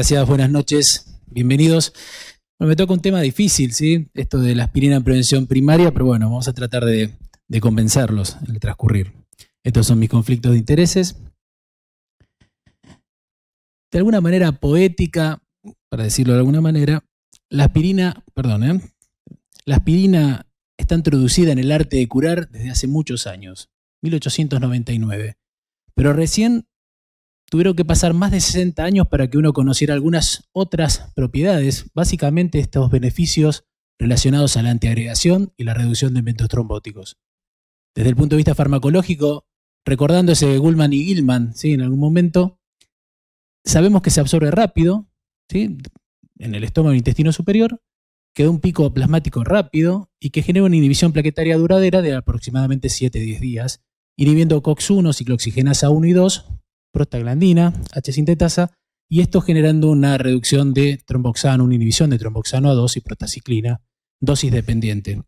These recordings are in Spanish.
Gracias, buenas noches, bienvenidos. me toca un tema difícil, ¿sí? Esto de la aspirina en prevención primaria, pero bueno, vamos a tratar de, de convencerlos en el transcurrir. Estos son mis conflictos de intereses. De alguna manera poética, para decirlo de alguna manera, la aspirina, perdón, ¿eh? la aspirina está introducida en el arte de curar desde hace muchos años, 1899. Pero recién tuvieron que pasar más de 60 años para que uno conociera algunas otras propiedades, básicamente estos beneficios relacionados a la antiagregación y la reducción de eventos trombóticos. Desde el punto de vista farmacológico, recordándose de Gullman y Gilman, ¿sí? en algún momento, sabemos que se absorbe rápido, ¿sí? en el estómago e intestino superior, que da un pico plasmático rápido y que genera una inhibición plaquetaria duradera de aproximadamente 7-10 días, inhibiendo COX-1, ciclooxigenasa 1 y 2, protaglandina, H-sintetasa, y esto generando una reducción de tromboxano, una inhibición de tromboxano a 2 y protaciclina, dosis dependiente.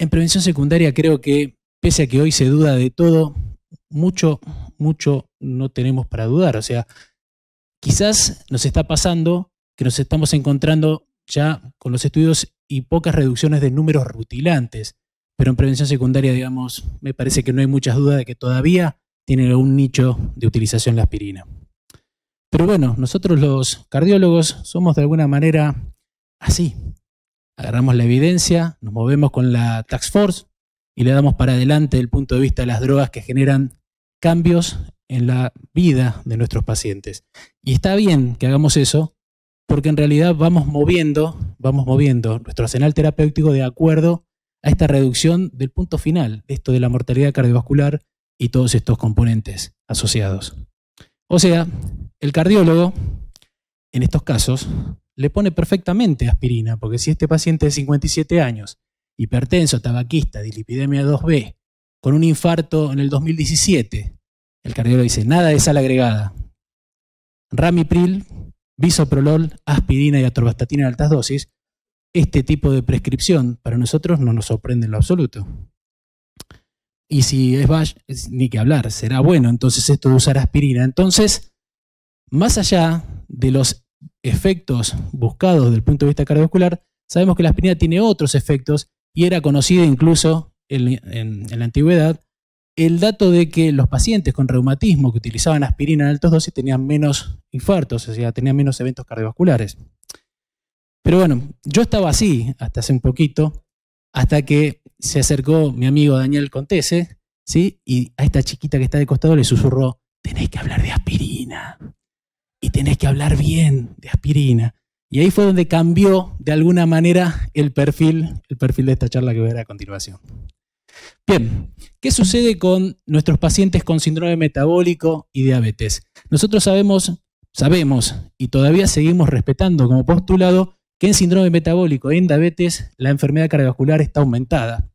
En prevención secundaria creo que, pese a que hoy se duda de todo, mucho, mucho no tenemos para dudar. O sea, quizás nos está pasando que nos estamos encontrando ya con los estudios y pocas reducciones de números rutilantes, pero en prevención secundaria, digamos, me parece que no hay muchas dudas de que todavía tiene algún nicho de utilización la aspirina. Pero bueno, nosotros los cardiólogos somos de alguna manera así. Agarramos la evidencia, nos movemos con la Tax Force y le damos para adelante el punto de vista de las drogas que generan cambios en la vida de nuestros pacientes. Y está bien que hagamos eso, porque en realidad vamos moviendo, vamos moviendo nuestro arsenal terapéutico de acuerdo a esta reducción del punto final, esto de la mortalidad cardiovascular y todos estos componentes asociados. O sea, el cardiólogo, en estos casos, le pone perfectamente aspirina, porque si este paciente de 57 años, hipertenso, tabaquista, dilipidemia 2B, con un infarto en el 2017, el cardiólogo dice, nada de sal agregada, ramipril, bisoprolol, aspirina y atorvastatina en altas dosis, este tipo de prescripción para nosotros no nos sorprende en lo absoluto. Y si es Bash, ni que hablar, será bueno. Entonces esto de usar aspirina. Entonces, más allá de los efectos buscados desde el punto de vista cardiovascular, sabemos que la aspirina tiene otros efectos y era conocida incluso en, en la antigüedad el dato de que los pacientes con reumatismo que utilizaban aspirina en altos dosis tenían menos infartos, o sea, tenían menos eventos cardiovasculares. Pero bueno, yo estaba así hasta hace un poquito hasta que se acercó mi amigo Daniel Contese, ¿sí? Y a esta chiquita que está de costado le susurró, tenés que hablar de aspirina. Y tenés que hablar bien de aspirina. Y ahí fue donde cambió de alguna manera el perfil, el perfil de esta charla que verá a continuación. Bien, ¿qué sucede con nuestros pacientes con síndrome metabólico y diabetes? Nosotros sabemos, sabemos y todavía seguimos respetando como postulado que en síndrome metabólico, en diabetes, la enfermedad cardiovascular está aumentada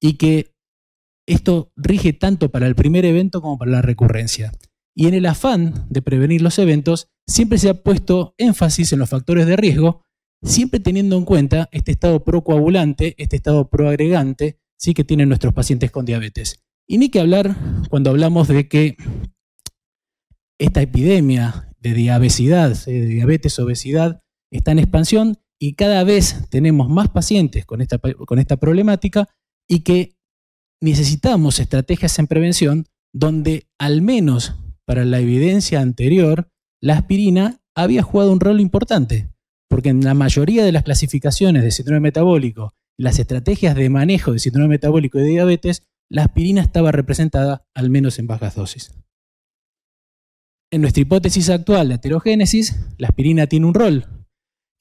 y que esto rige tanto para el primer evento como para la recurrencia. Y en el afán de prevenir los eventos, siempre se ha puesto énfasis en los factores de riesgo, siempre teniendo en cuenta este estado procoagulante, este estado proagregante, sí que tienen nuestros pacientes con diabetes. Y ni que hablar cuando hablamos de que esta epidemia de diabetes, de diabetes, obesidad, está en expansión y cada vez tenemos más pacientes con esta, problemática y que necesitamos estrategias en prevención donde al menos para la evidencia anterior la aspirina había jugado un rol importante, porque en la mayoría de las clasificaciones de síndrome metabólico, las estrategias de manejo de síndrome metabólico y de diabetes, la aspirina estaba representada al menos en bajas dosis. En nuestra hipótesis actual de aterogénesis la aspirina tiene un rol,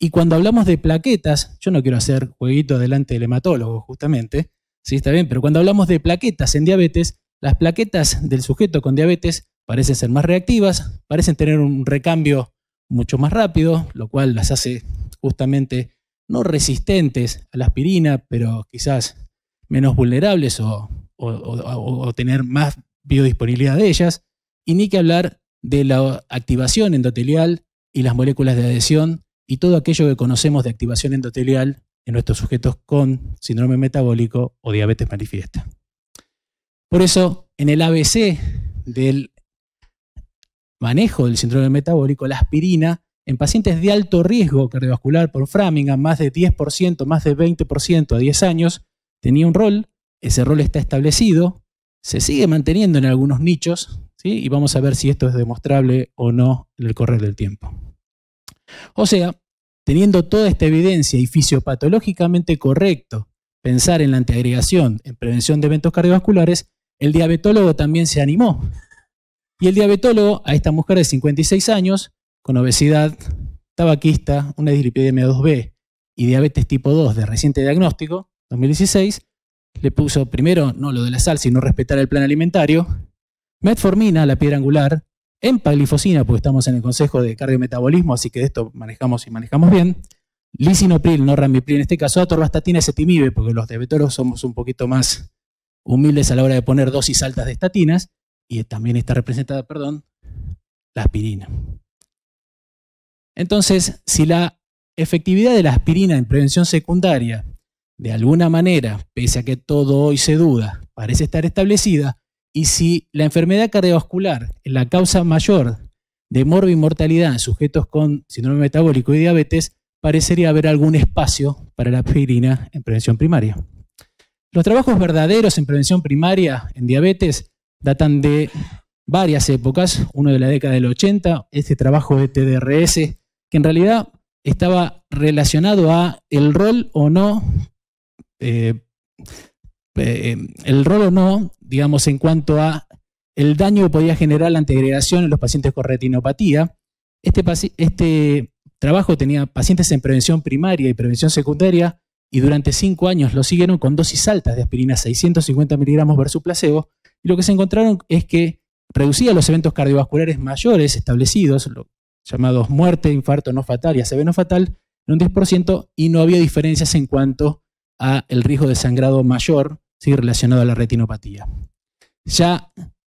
y cuando hablamos de plaquetas, yo no quiero hacer jueguito delante del hematólogo, justamente, sí, está bien, pero cuando hablamos de plaquetas en diabetes, las plaquetas del sujeto con diabetes parecen ser más reactivas, parecen tener un recambio mucho más rápido, lo cual las hace justamente no resistentes a la aspirina, pero quizás menos vulnerables o, o tener más biodisponibilidad de ellas. Y ni que hablar de la activación endotelial y las moléculas de adhesión y todo aquello que conocemos de activación endotelial en nuestros sujetos con síndrome metabólico o diabetes manifiesta. Por eso, en el ABC del manejo del síndrome metabólico, la aspirina en pacientes de alto riesgo cardiovascular por Framingham, más de 10%, más de 20% a 10 años, tenía un rol, ese rol está establecido, se sigue manteniendo en algunos nichos, ¿sí? y vamos a ver si esto es demostrable o no en el correr del tiempo. O sea, teniendo toda esta evidencia y fisiopatológicamente correcto pensar en la antiagregación, en prevención de eventos cardiovasculares, el diabetólogo también se animó. Y el diabetólogo, a esta mujer de 56 años, con obesidad, tabaquista, una dislipidemia 2B y diabetes tipo 2 de reciente diagnóstico, 2016, le puso primero no lo de la sal, sino respetar el plan alimentario, metformina, la piedra angular, en paglifosina, porque estamos en el Consejo de Cardiometabolismo, así que de esto manejamos y manejamos bien. Lisinopril, no ramipril, en este caso atorvastatina y timide, porque los diabetólogos somos un poquito más humildes a la hora de poner dosis altas de estatinas, y también está representada, perdón, la aspirina. Entonces, si la efectividad de la aspirina en prevención secundaria, de alguna manera, pese a que todo hoy se duda, parece estar establecida, y si la enfermedad cardiovascular es la causa mayor de morbi-mortalidad en sujetos con síndrome metabólico y diabetes, parecería haber algún espacio para la aspirina en prevención primaria. Los trabajos verdaderos en prevención primaria en diabetes datan de varias épocas, uno de la década del 80, este trabajo de TDRS, que en realidad estaba relacionado a el rol o no eh, eh, eh, el rol o no, digamos, en cuanto a el daño que podía generar la antegregación en los pacientes con retinopatía. Este, este, trabajo tenía pacientes en prevención primaria y prevención secundaria y durante cinco años lo siguieron con dosis altas de aspirina 650 miligramos versus placebo y lo que se encontraron es que reducía los eventos cardiovasculares mayores establecidos, llamados muerte, infarto no fatal y ACV no fatal, en un 10% y no había diferencias en cuanto a riesgo de sangrado mayor relacionado a la retinopatía. Ya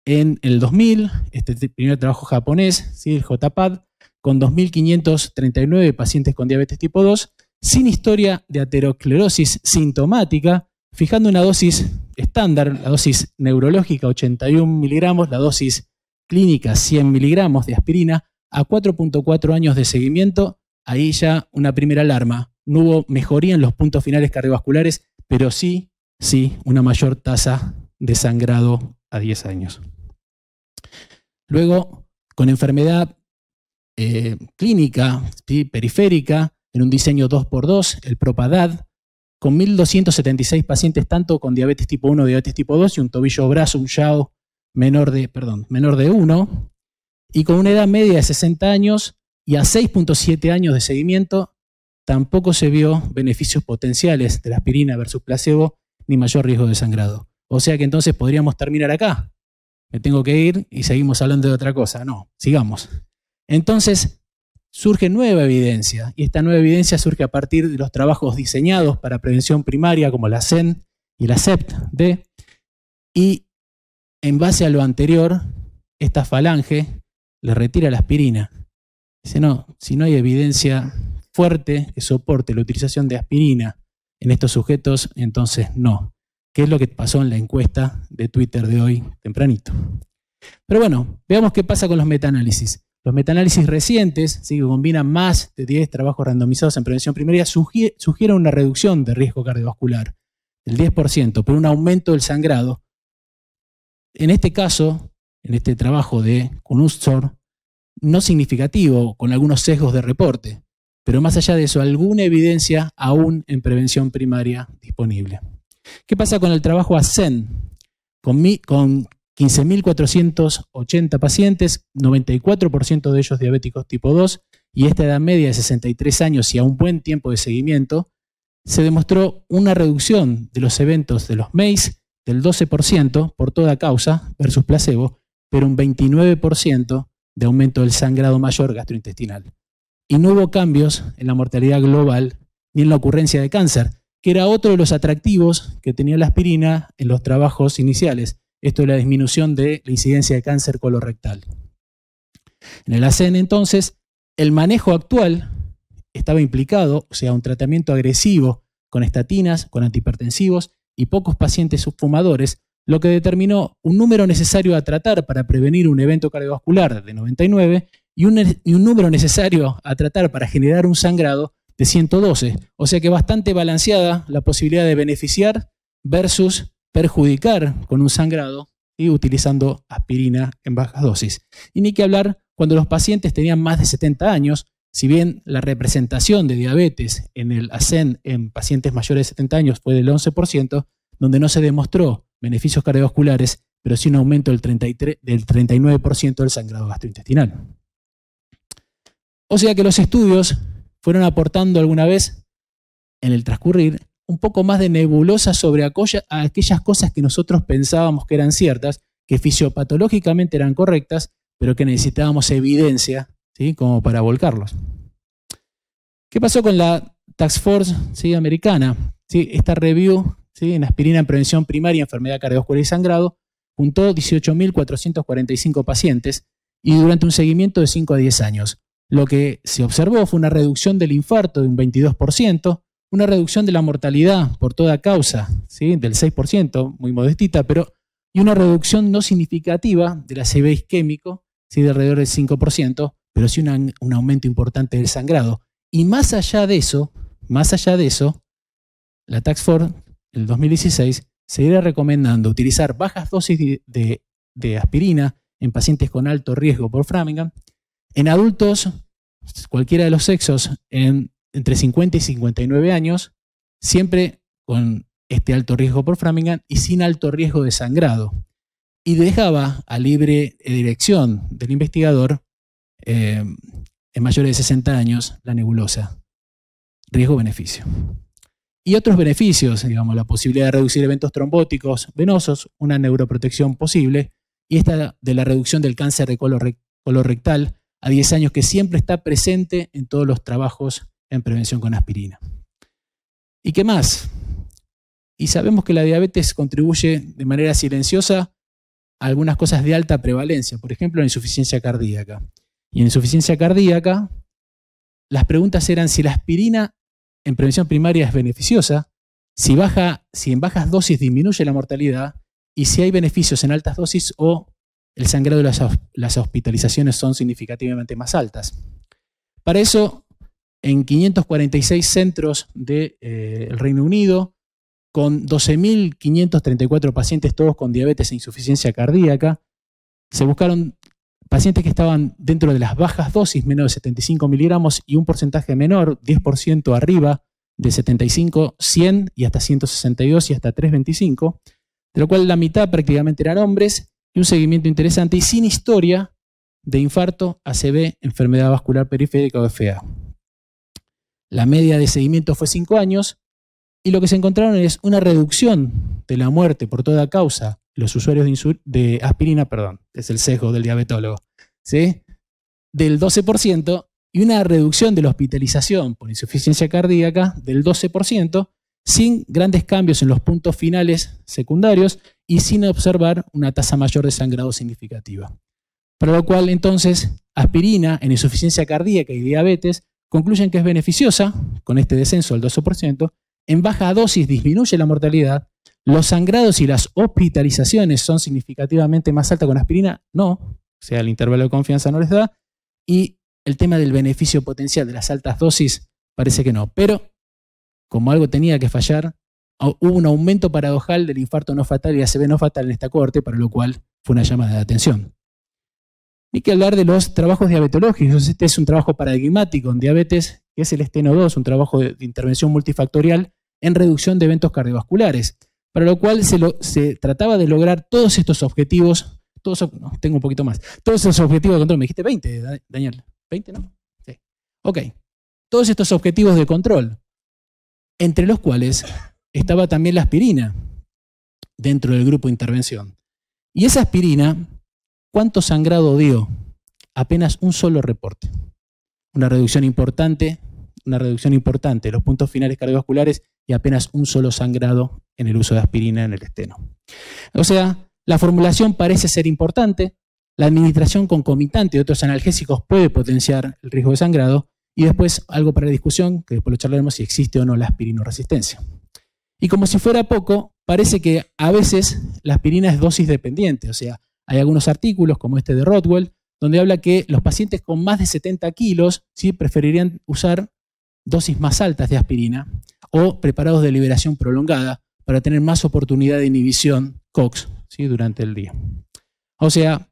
en el 2000, este primer trabajo japonés, ¿sí? el JPAD, con 2.539 pacientes con diabetes tipo 2, sin historia de ateroclerosis sintomática, fijando una dosis estándar, la dosis neurológica 81 miligramos, la dosis clínica 100 miligramos de aspirina, a 4.4 años de seguimiento, ahí ya una primera alarma. No hubo mejoría en los puntos finales cardiovasculares, pero sí sí una mayor tasa de sangrado a 10 años. Luego, con enfermedad eh, clínica periférica, en un diseño 2x2, el Propadad, con 1.276 pacientes tanto con diabetes tipo 1, diabetes tipo 2 y un tobillo brazo, un yao menor de, perdón, menor de 1, y con una edad media de 60 años y a 6.7 años de seguimiento, tampoco se vio beneficios potenciales de la aspirina versus placebo ni mayor riesgo de sangrado. O sea que entonces podríamos terminar acá. Me tengo que ir y seguimos hablando de otra cosa. No, sigamos. Entonces surge nueva evidencia y esta nueva evidencia surge a partir de los trabajos diseñados para prevención primaria como la CEN y la SEPT. y en base a lo anterior, esta falange le retira la aspirina. Dice, no, si no hay evidencia fuerte que soporte la utilización de aspirina en estos sujetos, entonces no. ¿Qué es lo que pasó en la encuesta de Twitter de hoy tempranito? Pero bueno, veamos qué pasa con los metaanálisis. Los metaanálisis recientes, ¿sí? que combinan más de 10 trabajos randomizados en prevención primaria, sugieren una reducción de riesgo cardiovascular del 10%, pero un aumento del sangrado. En este caso, en este trabajo de Kunustor, no significativo, con algunos sesgos de reporte. Pero más allá de eso, alguna evidencia aún en prevención primaria disponible. ¿Qué pasa con el trabajo ASEN? Con, con 15.480 pacientes, 94% de ellos diabéticos tipo 2, y esta edad media de 63 años y a un buen tiempo de seguimiento, se demostró una reducción de los eventos de los MEIS del 12% por toda causa versus placebo, pero un 29% de aumento del sangrado mayor gastrointestinal y no hubo cambios en la mortalidad global ni en la ocurrencia de cáncer, que era otro de los atractivos que tenía la aspirina en los trabajos iniciales. Esto es la disminución de la incidencia de cáncer colorectal. En el ACN entonces, el manejo actual estaba implicado, o sea, un tratamiento agresivo con estatinas, con antihipertensivos y pocos pacientes subfumadores, lo que determinó un número necesario a tratar para prevenir un evento cardiovascular de 99 y un, número necesario a tratar para generar un sangrado de 112. O sea que bastante balanceada la posibilidad de beneficiar versus perjudicar con un sangrado y utilizando aspirina en bajas dosis. Y ni que hablar cuando los pacientes tenían más de 70 años, si bien la representación de diabetes en el ASEN en pacientes mayores de 70 años fue del 11%, donde no se demostró beneficios cardiovasculares, pero sí un aumento del, del 39% del sangrado gastrointestinal. O sea que los estudios fueron aportando alguna vez en el transcurrir un poco más de nebulosa sobre aquellas cosas que nosotros pensábamos que eran ciertas, que fisiopatológicamente eran correctas, pero que necesitábamos evidencia ¿sí? como para volcarlos. ¿Qué pasó con la Task Force americana? Esta review en aspirina en prevención primaria, enfermedad cardiovascular y sangrado, juntó 18.445 pacientes y durante un seguimiento de 5 a 10 años. Lo que se observó fue una reducción del infarto de un 22%, una reducción de la mortalidad por toda causa del 6%, muy modestita, pero y una reducción no significativa del ACV isquémico, ¿sí? de alrededor del 5%, pero sí un aumento importante del sangrado. Y más allá de eso, más allá de eso, la Tax Force, el 2016, seguirá recomendando utilizar bajas dosis de aspirina en pacientes con alto riesgo por Framingham en adultos, cualquiera de los sexos, entre 50 y 59 años, siempre con este alto riesgo por Framingham y sin alto riesgo de sangrado. Y dejaba a libre dirección del investigador eh, en mayores de 60 años la nebulosa. Riesgo-beneficio. Y otros beneficios, digamos, la posibilidad de reducir eventos trombóticos venosos, una neuroprotección posible, y esta de la reducción del cáncer de colorectal, rectal a 10 años que siempre está presente en todos los trabajos en prevención con aspirina. ¿Y qué más? Y sabemos que la diabetes contribuye de manera silenciosa a algunas cosas de alta prevalencia, por ejemplo, la insuficiencia cardíaca. Y en insuficiencia cardíaca, las preguntas eran si la aspirina en prevención primaria es beneficiosa, si, baja, si en bajas dosis disminuye la mortalidad y si hay beneficios en altas dosis o el sangrado de las, hospitalizaciones son significativamente más altas. Para eso, en 546 centros del eh, Reino Unido, con 12.534 pacientes, todos con diabetes e insuficiencia cardíaca, se buscaron pacientes que estaban dentro de las bajas dosis, menos de 75 miligramos, y un porcentaje menor, 10% arriba, de 75, 100 y hasta 162 y hasta 325, de lo cual la mitad prácticamente eran hombres y un seguimiento interesante y sin historia de infarto, ACV, enfermedad vascular periférica o FA. La media de seguimiento fue 5 años y lo que se encontraron es una reducción de la muerte por toda causa los usuarios de, aspirina, perdón, es el sesgo del diabetólogo, ¿sí? del 12% y una reducción de la hospitalización por insuficiencia cardíaca del 12%, sin grandes cambios en los puntos finales secundarios y sin observar una tasa mayor de sangrado significativa. Para lo cual entonces aspirina en insuficiencia cardíaca y diabetes concluyen que es beneficiosa, con este descenso del 12%, en baja dosis disminuye la mortalidad, los sangrados y las hospitalizaciones son significativamente más altas con aspirina, no, o sea, el intervalo de confianza no les da, y el tema del beneficio potencial de las altas dosis parece que no, pero como algo tenía que fallar, Ah, hubo un aumento paradojal del infarto no fatal y ACV no fatal en esta corte, para lo cual fue una llamada de atención. y que hablar de los trabajos diabetológicos. Este es un trabajo paradigmático en diabetes, que es el esteno 2, un trabajo de intervención multifactorial en reducción de eventos cardiovasculares, para lo cual se, trataba de lograr todos estos objetivos. tengo un poquito más. Todos estos objetivos de control. Me dijiste 20, Daniel. ¿20, no? Sí. Ok. Todos estos objetivos de control, entre los cuales estaba también la aspirina dentro del grupo de intervención. Y esa aspirina, ¿cuánto sangrado dio? Apenas un solo reporte. Una reducción importante, una reducción importante de los puntos finales cardiovasculares y apenas un solo sangrado en el uso de aspirina en el esteno. O sea, la formulación parece ser importante, la administración concomitante de otros analgésicos puede potenciar el riesgo de sangrado y después algo para la discusión, que después lo charlaremos si existe o no la aspirinoresistencia. Y como si fuera poco, parece que a veces la aspirina es dosis dependiente. O sea, hay algunos artículos, como este de Rothwell, donde habla que los pacientes con más de 70 kilos ¿sí? preferirían usar dosis más altas de aspirina o preparados de liberación prolongada para tener más oportunidad de inhibición COX durante el día. O sea,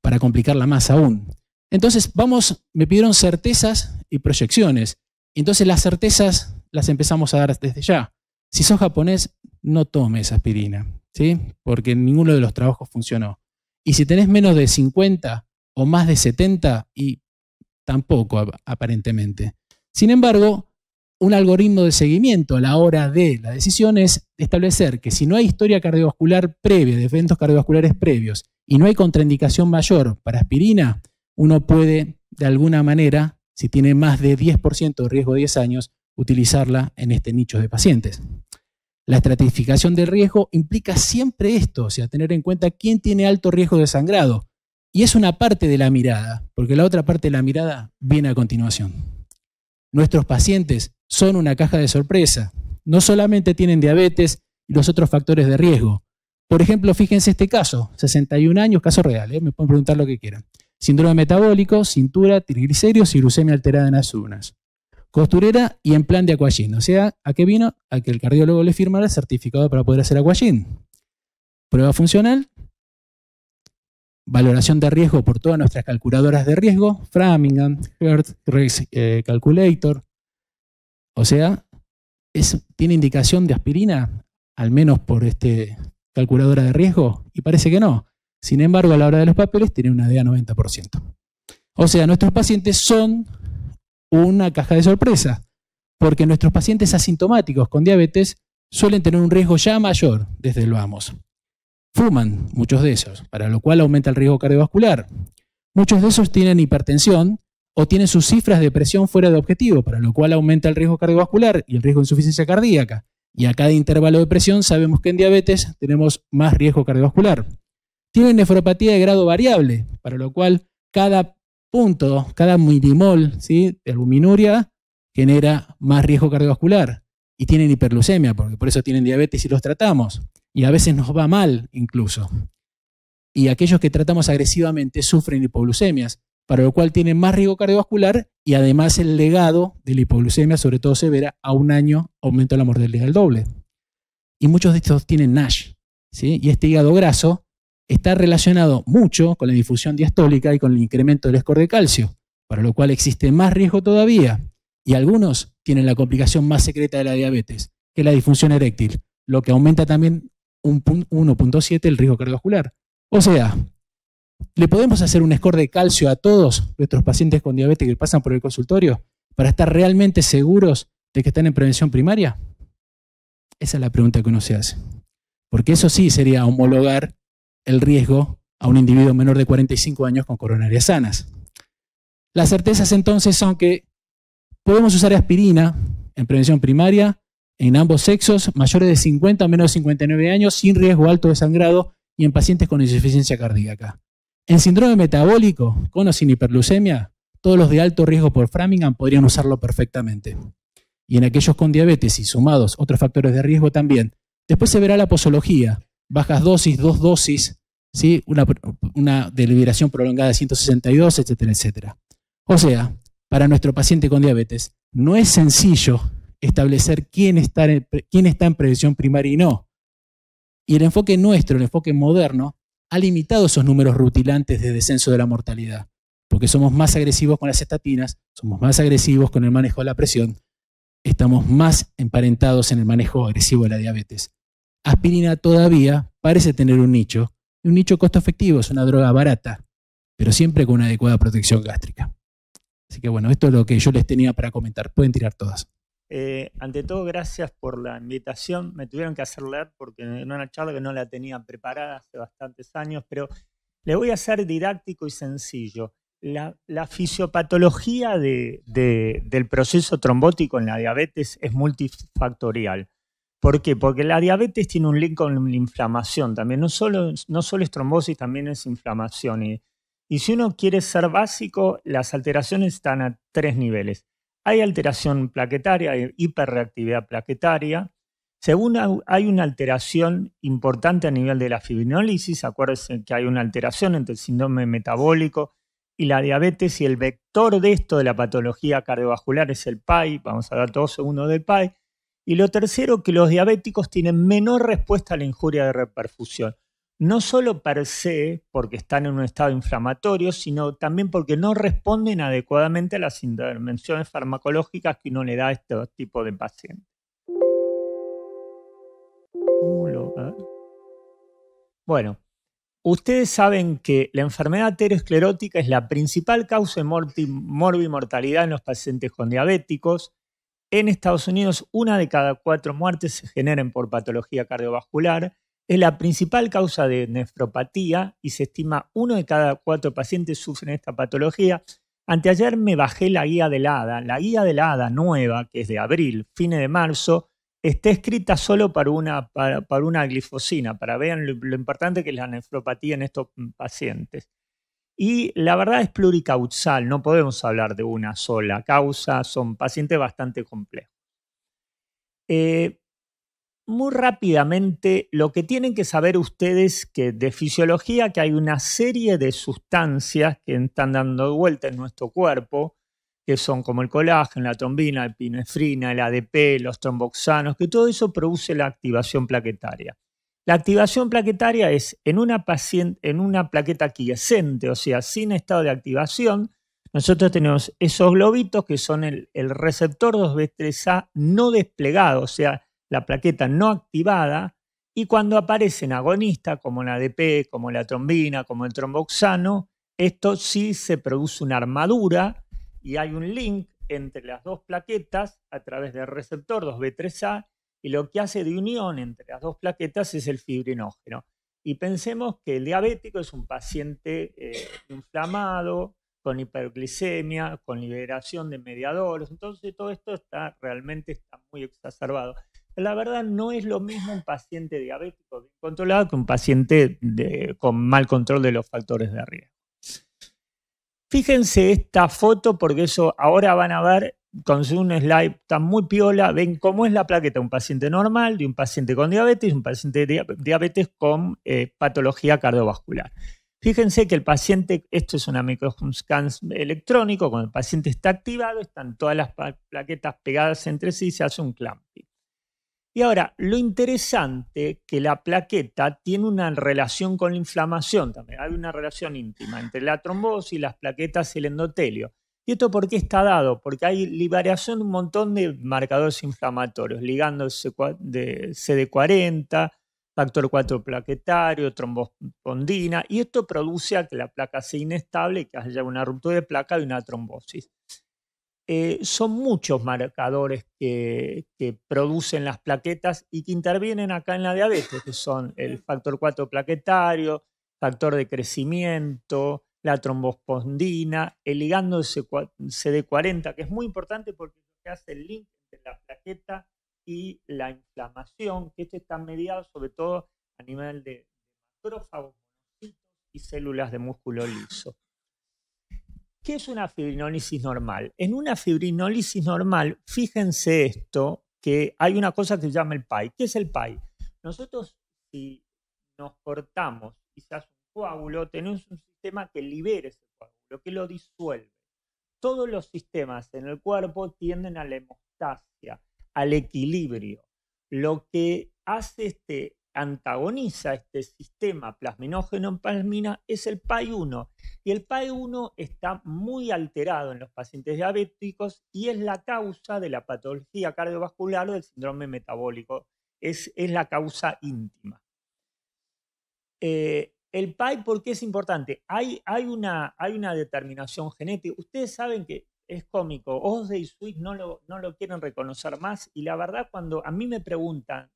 para complicarla más aún. Entonces, vamos, me pidieron certezas y proyecciones. Entonces, las certezas las empezamos a dar desde ya. Si sos japonés, no tomes aspirina, ¿sí? porque ninguno de los trabajos funcionó. Y si tenés menos de 50 o más de 70, y tampoco aparentemente. Sin embargo, un algoritmo de seguimiento a la hora de la decisión es establecer que si no hay historia cardiovascular previa, de eventos cardiovasculares previos, y no hay contraindicación mayor para aspirina, uno puede, de alguna manera, si tiene más de 10% de riesgo de 10 años, utilizarla en este nicho de pacientes. La estratificación del riesgo implica siempre esto, o sea, tener en cuenta quién tiene alto riesgo de sangrado. Y es una parte de la mirada, porque la otra parte de la mirada viene a continuación. Nuestros pacientes son una caja de sorpresa. No solamente tienen diabetes y los otros factores de riesgo. Por ejemplo, fíjense este caso, 61 años, caso real, ¿eh? me pueden preguntar lo que quieran. Síndrome metabólico, cintura, triglicéridos y glucemia alterada en las urnas costurera y en plan de aquagym. O sea, ¿a qué vino? A que el cardiólogo le firmara el certificado para poder hacer aquagym. Prueba funcional, valoración de riesgo por todas nuestras calculadoras de riesgo, Framingham, Hertz, Risk eh, Calculator. O sea, tiene indicación de aspirina, al menos por este calculadora de riesgo, y parece que no. Sin embargo, a la hora de los papeles tiene una DEA 90%. O sea, nuestros pacientes son una caja de sorpresa, porque nuestros pacientes asintomáticos con diabetes suelen tener un riesgo ya mayor desde el vamos. Fuman muchos de esos, para lo cual aumenta el riesgo cardiovascular. Muchos de esos tienen hipertensión o tienen sus cifras de presión fuera de objetivo, para lo cual aumenta el riesgo cardiovascular y el riesgo de insuficiencia cardíaca. Y a cada intervalo de presión sabemos que en diabetes tenemos más riesgo cardiovascular. Tienen nefropatía de grado variable, para lo cual cada Punto. cada milimol de albuminuria genera más riesgo cardiovascular y tienen hiperglucemia, porque por eso tienen diabetes y los tratamos. Y a veces nos va mal incluso. Y aquellos que tratamos agresivamente sufren hipoglucemias, para lo cual tienen más riesgo cardiovascular y además el legado de la hipoglucemia, sobre todo severa, a un año aumenta la mortalidad al doble. Y muchos de estos tienen NASH, ¿sí? y este hígado graso está relacionado mucho con la difusión diastólica y con el incremento del score de calcio, para lo cual existe más riesgo todavía. Y algunos tienen la complicación más secreta de la diabetes, que es la difusión eréctil, lo que aumenta también un 1.7 el riesgo cardiovascular. O sea, ¿le podemos hacer un score de calcio a todos nuestros pacientes con diabetes que pasan por el consultorio para estar realmente seguros de que están en prevención primaria? Esa es la pregunta que uno se hace. Porque eso sí sería homologar el riesgo a un individuo menor de 45 años con coronarias sanas. Las certezas entonces son que podemos usar aspirina en prevención primaria en ambos sexos, mayores de 50 menos de 59 años, sin riesgo alto de sangrado y en pacientes con insuficiencia cardíaca. En síndrome metabólico, con o sin hiperlucemia, todos los de alto riesgo por Framingham podrían usarlo perfectamente. Y en aquellos con diabetes y sumados otros factores de riesgo también. Después se verá la posología, bajas dosis, dos dosis, ¿sí? una, deliberación prolongada de 162, etcétera, etcétera. O sea, para nuestro paciente con diabetes, no es sencillo establecer quién está quién está en prevención primaria y no. Y el enfoque nuestro, el enfoque moderno, ha limitado esos números rutilantes de descenso de la mortalidad, porque somos más agresivos con las estatinas, somos más agresivos con el manejo de la presión, estamos más emparentados en el manejo agresivo de la diabetes aspirina todavía parece tener un nicho, un nicho costo efectivo, es una droga barata, pero siempre con una adecuada protección gástrica. Así que bueno, esto es lo que yo les tenía para comentar. Pueden tirar todas. Eh, ante todo, gracias por la invitación. Me tuvieron que hacer leer porque en una charla que no la tenía preparada hace bastantes años, pero le voy a hacer didáctico y sencillo. La, fisiopatología del proceso trombótico en la diabetes es multifactorial. ¿Por qué? Porque la diabetes tiene un link con la inflamación también. No solo, no solo es trombosis, también es inflamación. Y, si uno quiere ser básico, las alteraciones están a tres niveles. Hay alteración plaquetaria, hay hiperreactividad plaquetaria. Según hay una alteración importante a nivel de la fibrinólisis, acuérdense que hay una alteración entre el síndrome metabólico y la diabetes y el vector de esto de la patología cardiovascular es el PAI, vamos a dar todos segundos del PAI, y lo tercero, que los diabéticos tienen menor respuesta a la injuria de reperfusión. No solo per se, porque están en un estado inflamatorio, sino también porque no responden adecuadamente a las intervenciones farmacológicas que uno le da a este tipo de pacientes. Bueno, ustedes saben que la enfermedad aterosclerótica es la principal causa de mortalidad en los pacientes con diabéticos. En Estados Unidos, una de cada cuatro muertes se generan por patología cardiovascular. Es la principal causa de nefropatía y se estima uno de cada cuatro pacientes sufren esta patología. Anteayer me bajé la guía de la La guía de la nueva, que es de abril, fines de marzo, está escrita solo para una, glifosina, para vean lo importante que es la nefropatía en estos pacientes. Y la verdad es pluricausal, no podemos hablar de una sola causa, son pacientes bastante complejos. Eh, muy rápidamente, lo que tienen que saber ustedes que de fisiología que hay una serie de sustancias que están dando vuelta en nuestro cuerpo, que son como el colágeno, la trombina, la epinefrina, el ADP, los tromboxanos, que todo eso produce la activación plaquetaria. La activación plaquetaria es en una, plaqueta quiescente, o sea, sin estado de activación, nosotros tenemos esos globitos que son el, el receptor 2B3A no desplegado, o sea, la plaqueta no activada, y cuando aparecen agonistas como la ADP, como la trombina, como el tromboxano, esto sí se produce una armadura y hay un link entre las dos plaquetas a través del receptor 2B3A y lo que hace de unión entre las dos plaquetas es el fibrinógeno. Y pensemos que el diabético es un paciente eh, inflamado, con hiperglicemia, con liberación de mediadores. Entonces todo esto está realmente está muy exacerbado. La verdad no es lo mismo un paciente diabético bien controlado que un paciente con mal control de los factores de riesgo. Fíjense esta foto porque eso ahora van a ver con un slide tan muy piola, ven cómo es la plaqueta de un paciente normal, de un paciente con diabetes, un paciente de diabetes con eh, patología cardiovascular. Fíjense que el paciente, esto es una microscan electrónico, cuando el paciente está activado, están todas las plaquetas pegadas entre sí y se hace un clamping. Y ahora, lo interesante que la plaqueta tiene una relación con la inflamación también. Hay una relación íntima entre la trombosis, las plaquetas y el endotelio. ¿Y esto por qué está dado? Porque hay liberación de un montón de marcadores inflamatorios, ligando de CD40, factor 4 plaquetario, trombopondina, y esto produce a que la placa sea inestable, que haya una ruptura de placa y una trombosis. Eh, son muchos marcadores que, que, producen las plaquetas y que intervienen acá en la diabetes, que son el factor 4 plaquetario, factor de crecimiento, la trombospondina, el ligando CD40, que es muy importante porque lo hace el link entre la plaqueta y la inflamación, que este está mediado sobre todo a nivel de macrófagos y células de músculo liso. ¿Qué es una fibrinólisis normal? En una fibrinólisis normal, fíjense esto, que hay una cosa que se llama el PAI. ¿Qué es el PAI? Nosotros si nos cortamos quizás coágulo, tenemos un sistema que libera ese coágulo, que lo disuelve. Todos los sistemas en el cuerpo tienden a la hemostasia, al equilibrio. Lo que hace este, antagoniza este sistema plasminógeno en plasmina es el PAI-1. Y el PAI-1 está muy alterado en los pacientes diabéticos y es la causa de la patología cardiovascular o del síndrome metabólico. Es, es la causa íntima. Eh, el PAI, ¿por qué es importante? Hay, hay, una, hay una determinación genética. Ustedes saben que es cómico. Osde y Swiss no lo, no lo quieren reconocer más. Y la verdad, cuando a mí me preguntan,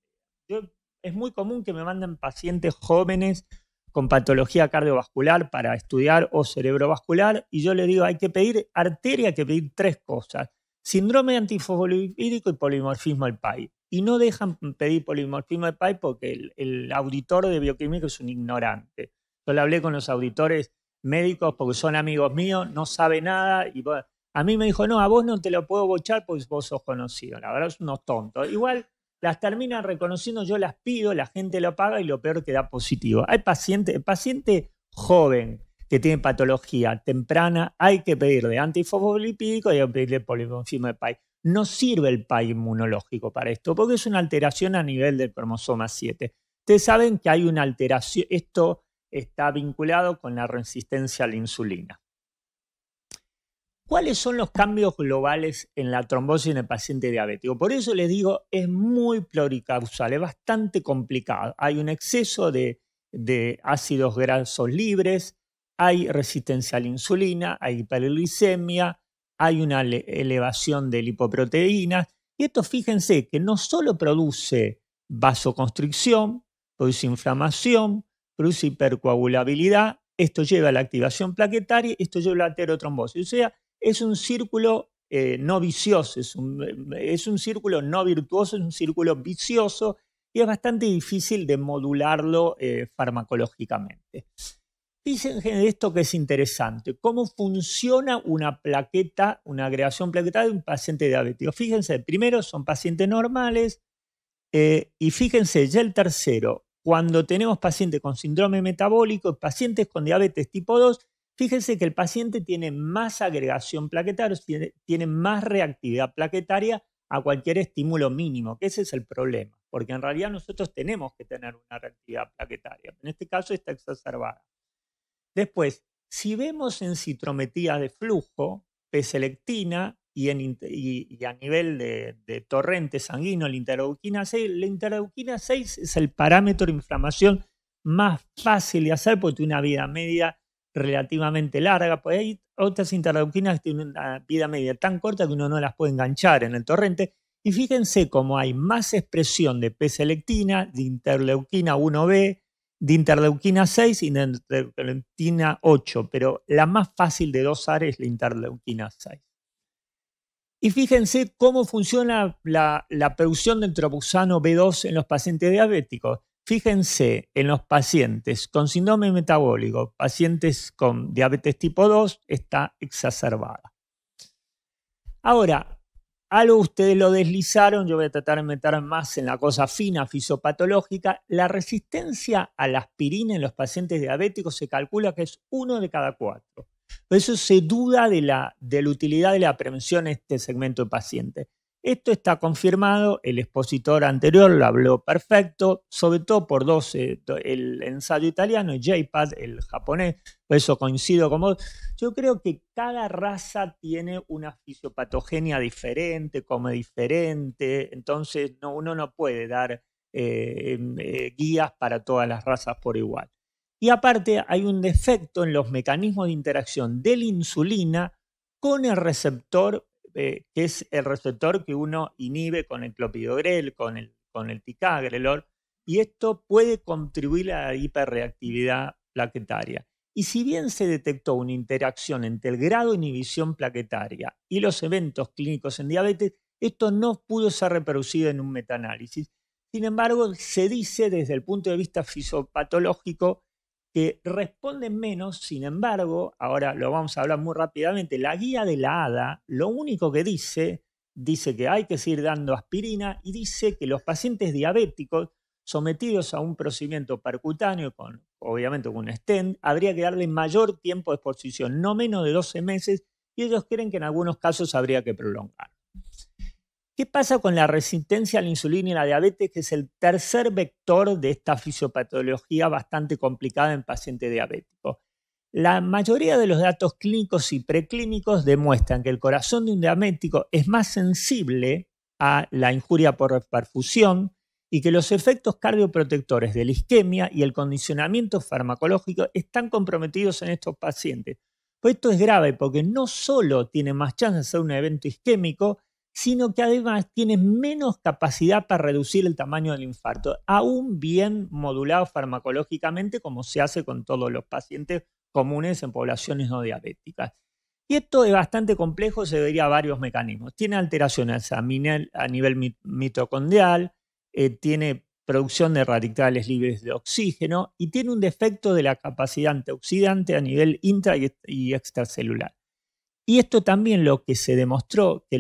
es muy común que me manden pacientes jóvenes con patología cardiovascular para estudiar o cerebrovascular. Y yo le digo, hay que pedir arteria, hay que pedir tres cosas. Síndrome antifosfolipídico y polimorfismo al PAI y no dejan pedir polimorfismo de PAI porque el, auditor de bioquímica es un ignorante. Yo le hablé con los auditores médicos porque son amigos míos, no sabe nada y a mí me dijo, no, a vos no te lo puedo bochar porque vos sos conocido. La verdad, es unos tontos. Igual las terminan reconociendo, yo las pido, la gente lo paga y lo peor queda positivo. Hay paciente, paciente joven que tiene patología temprana, hay que pedirle antifosfolipídico y hay que pedirle polimorfismo de PAI no sirve el PAI inmunológico para esto, porque es una alteración a nivel del cromosoma 7. Ustedes saben que hay una alteración, esto está vinculado con la resistencia a la insulina. ¿Cuáles son los cambios globales en la trombosis en el paciente diabético? Por eso les digo, es muy pluricausal, es bastante complicado. Hay un exceso de, de ácidos grasos libres, hay resistencia a la insulina, hay hiperglicemia, hay una elevación de lipoproteínas. Y esto fíjense que no solo produce vasoconstricción, produce inflamación, produce hipercoagulabilidad, esto lleva a la activación plaquetaria, esto lleva a la aterotrombosis. O sea, es un círculo eh, no vicioso, es un, círculo no virtuoso, es un círculo vicioso y es bastante difícil de modularlo eh, farmacológicamente. Fíjense esto que es interesante, cómo funciona una plaqueta, una agregación plaquetaria de un paciente diabético. Fíjense, primero son pacientes normales eh, y fíjense, ya el tercero, cuando tenemos pacientes con síndrome metabólico, pacientes con diabetes tipo 2, fíjense que el paciente tiene más agregación plaquetaria, tiene, tiene más reactividad plaquetaria a cualquier estímulo mínimo, que ese es el problema, porque en realidad nosotros tenemos que tener una reactividad plaquetaria, en este caso está exacerbada. Después, si vemos en citrometía de flujo, P-selectina y, a nivel de, torrente sanguíneo, la interleuquina 6, la interleuquina 6 es el parámetro de inflamación más fácil de hacer porque tiene una vida media relativamente larga, pues hay otras interleuquinas que tienen una vida media tan corta que uno no las puede enganchar en el torrente. Y fíjense cómo hay más expresión de P-selectina, de interleuquina 1B, de interleuquina 6 y de interleuquina 8, pero la más fácil de dosar es la interleuquina 6. Y fíjense cómo funciona la, la producción del tropusano B2 en los pacientes diabéticos. Fíjense en los pacientes con síndrome metabólico, pacientes con diabetes tipo 2, está exacerbada. Ahora, algo ustedes lo deslizaron, yo voy a tratar de meter más en la cosa fina, fisiopatológica. La resistencia a la aspirina en los pacientes diabéticos se calcula que es uno de cada cuatro. Por eso se duda de la, de la utilidad de la prevención en este segmento de pacientes. Esto está confirmado, el expositor anterior lo habló perfecto, sobre todo por dos, eh, el ensayo italiano y JPAD, el japonés, por eso coincido con vos. Yo creo que cada raza tiene una fisiopatogenia diferente, como diferente, entonces no, uno no puede dar eh, em, eh, guías para todas las razas por igual. Y aparte hay un defecto en los mecanismos de interacción de la insulina con el receptor eh, que es el receptor que uno inhibe con el clopidogrel, con el, con el ticagrelor, y esto puede contribuir a la hiperreactividad plaquetaria. Y si bien se detectó una interacción entre el grado de inhibición plaquetaria y los eventos clínicos en diabetes, esto no pudo ser reproducido en un metaanálisis. Sin embargo, se dice desde el punto de vista fisiopatológico que responden menos, sin embargo, ahora lo vamos a hablar muy rápidamente, la guía de la ADA lo único que dice, dice que hay que seguir dando aspirina y dice que los pacientes diabéticos sometidos a un procedimiento percutáneo, con, obviamente con un stent, habría que darle mayor tiempo de exposición, no menos de 12 meses, y ellos creen que en algunos casos habría que prolongar. ¿Qué pasa con la resistencia a la insulina y la diabetes, que es el tercer vector de esta fisiopatología bastante complicada en pacientes diabéticos? La mayoría de los datos clínicos y preclínicos demuestran que el corazón de un diabético es más sensible a la injuria por perfusión y que los efectos cardioprotectores de la isquemia y el condicionamiento farmacológico están comprometidos en estos pacientes. Pues esto es grave porque no solo tiene más chance de ser un evento isquémico, sino que además tiene menos capacidad para reducir el tamaño del infarto, aún bien modulado farmacológicamente como se hace con todos los pacientes comunes en poblaciones no diabéticas. Y esto es bastante complejo, se debería a varios mecanismos. Tiene alteraciones a, nivel mitocondrial, eh, tiene producción de radicales libres de oxígeno y tiene un defecto de la capacidad antioxidante a nivel intra y extracelular. Y esto también lo que se demostró, que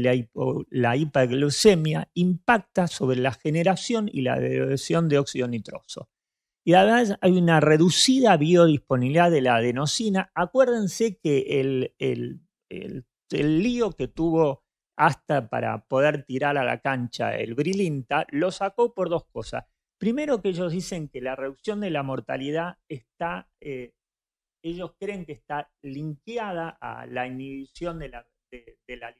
la, hiperglucemia impacta sobre la generación y la degradación de óxido nitroso. Y además hay una reducida biodisponibilidad de la adenosina. Acuérdense que el, lío que tuvo hasta para poder tirar a la cancha el Brilinta lo sacó por dos cosas. Primero que ellos dicen que la reducción de la mortalidad está eh, ellos creen que está linkeada a la inhibición de la,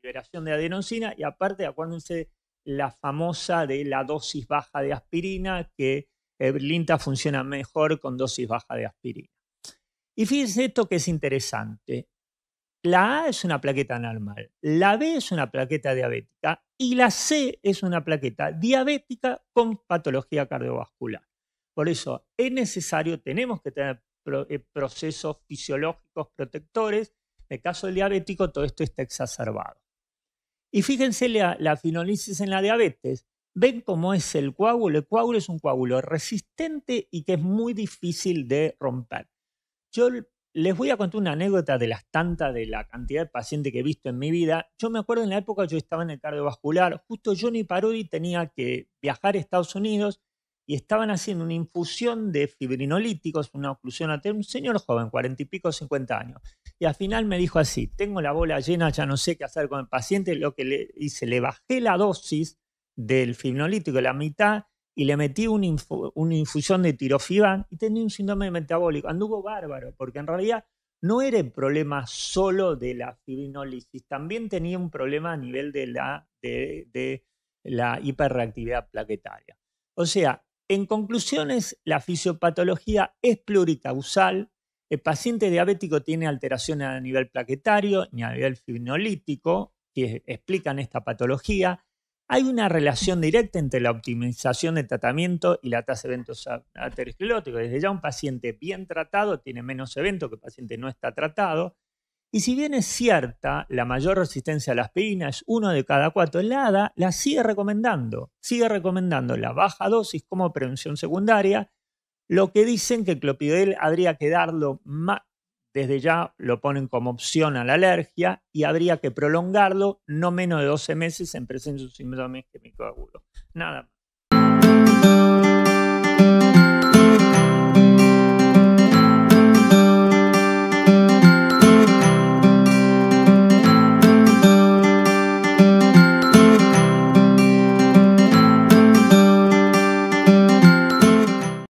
liberación de adenosina y aparte, acuérdense, la famosa de la dosis baja de aspirina, que eh, Linta funciona mejor con dosis baja de aspirina. Y fíjense esto que es interesante. La A es una plaqueta normal, la B es una plaqueta diabética y la C es una plaqueta diabética con patología cardiovascular. Por eso es necesario, tenemos que tener eh, procesos fisiológicos protectores. En el caso del diabético, todo esto está exacerbado. Y fíjense la, la en la diabetes. Ven cómo es el coágulo. El coágulo es un coágulo resistente y que es muy difícil de romper. Yo les voy a contar una anécdota de las tantas de la cantidad de pacientes que he visto en mi vida. Yo me acuerdo en la época yo estaba en el cardiovascular, justo Johnny Parodi tenía que viajar a Estados Unidos y estaban haciendo una infusión de fibrinolíticos, una oclusión tener un señor joven, cuarenta y pico, cincuenta años. Y al final me dijo así, tengo la bola llena, ya no sé qué hacer con el paciente, lo que le hice, le bajé la dosis del fibrinolítico, la mitad, y le metí una, infusión de tirofiban y tenía un síndrome metabólico. Anduvo bárbaro, porque en realidad no era el problema solo de la fibrinolisis también tenía un problema a nivel de la, de, de la hiperreactividad plaquetaria. O sea, en conclusiones, la fisiopatología es pluricausal. El paciente diabético tiene alteraciones a nivel plaquetario ni a nivel fibrinolítico, que explican esta patología. Hay una relación directa entre la optimización de tratamiento y la tasa de eventos ateroscleróticos. Desde ya un paciente bien tratado tiene menos eventos que el paciente no está tratado. Y si bien es cierta la mayor resistencia a la aspirina es uno de cada cuatro, la ADA la sigue recomendando. Sigue recomendando la baja dosis como prevención secundaria, lo que dicen que clopidogrel habría que darlo más, desde ya lo ponen como opción a la alergia y habría que prolongarlo no menos de 12 meses en presencia de un síndrome químico agudo. Nada más.